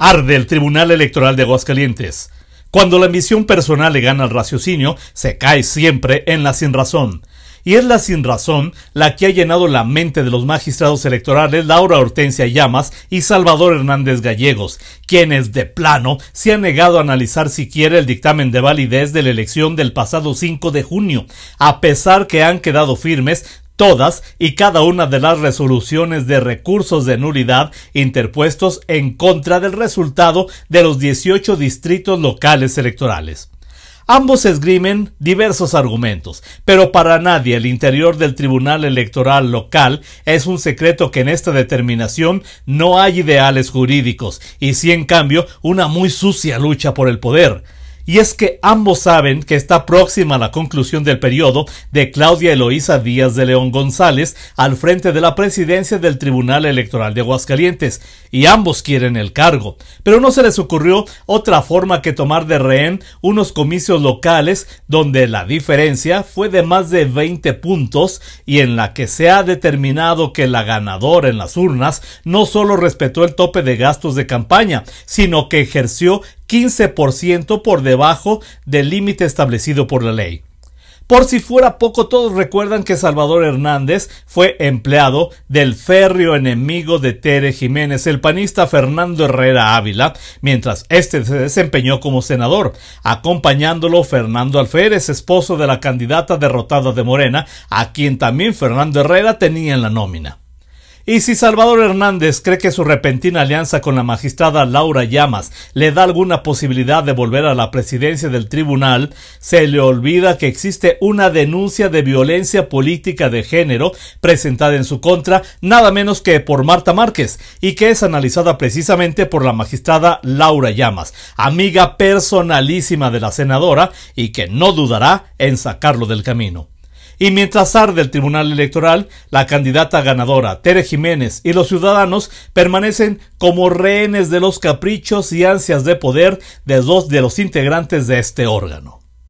Arde el Tribunal Electoral de Aguascalientes. Cuando la ambición personal le gana al raciocinio, se cae siempre en la sinrazón. Y es la sinrazón la que ha llenado la mente de los magistrados electorales Laura Hortensia Llamas y Salvador Hernández Gallegos, quienes de plano se han negado a analizar siquiera el dictamen de validez de la elección del pasado 5 de junio, a pesar que han quedado firmes todas y cada una de las resoluciones de recursos de nulidad interpuestos en contra del resultado de los 18 distritos locales electorales. Ambos esgrimen diversos argumentos, pero para nadie el interior del Tribunal Electoral local es un secreto que en esta determinación no hay ideales jurídicos, y sí en cambio una muy sucia lucha por el poder y es que ambos saben que está próxima la conclusión del periodo de Claudia Eloísa Díaz de León González al frente de la presidencia del Tribunal Electoral de Aguascalientes, y ambos quieren el cargo, pero no se les ocurrió otra forma que tomar de rehén unos comicios locales donde la diferencia fue de más de 20 puntos y en la que se ha determinado que la ganadora en las urnas no solo respetó el tope de gastos de campaña, sino que ejerció 15% por debajo del límite establecido por la ley. Por si fuera poco, todos recuerdan que Salvador Hernández fue empleado del férreo enemigo de Tere Jiménez, el panista Fernando Herrera Ávila, mientras este se desempeñó como senador, acompañándolo Fernando Alférez, esposo de la candidata derrotada de Morena, a quien también Fernando Herrera tenía en la nómina. Y si Salvador Hernández cree que su repentina alianza con la magistrada Laura Llamas le da alguna posibilidad de volver a la presidencia del tribunal, se le olvida que existe una denuncia de violencia política de género presentada en su contra, nada menos que por Marta Márquez, y que es analizada precisamente por la magistrada Laura Llamas, amiga personalísima de la senadora, y que no dudará en sacarlo del camino. Y mientras arde el Tribunal Electoral, la candidata ganadora, Tere Jiménez, y los ciudadanos permanecen como rehenes de los caprichos y ansias de poder de dos de los integrantes de este órgano.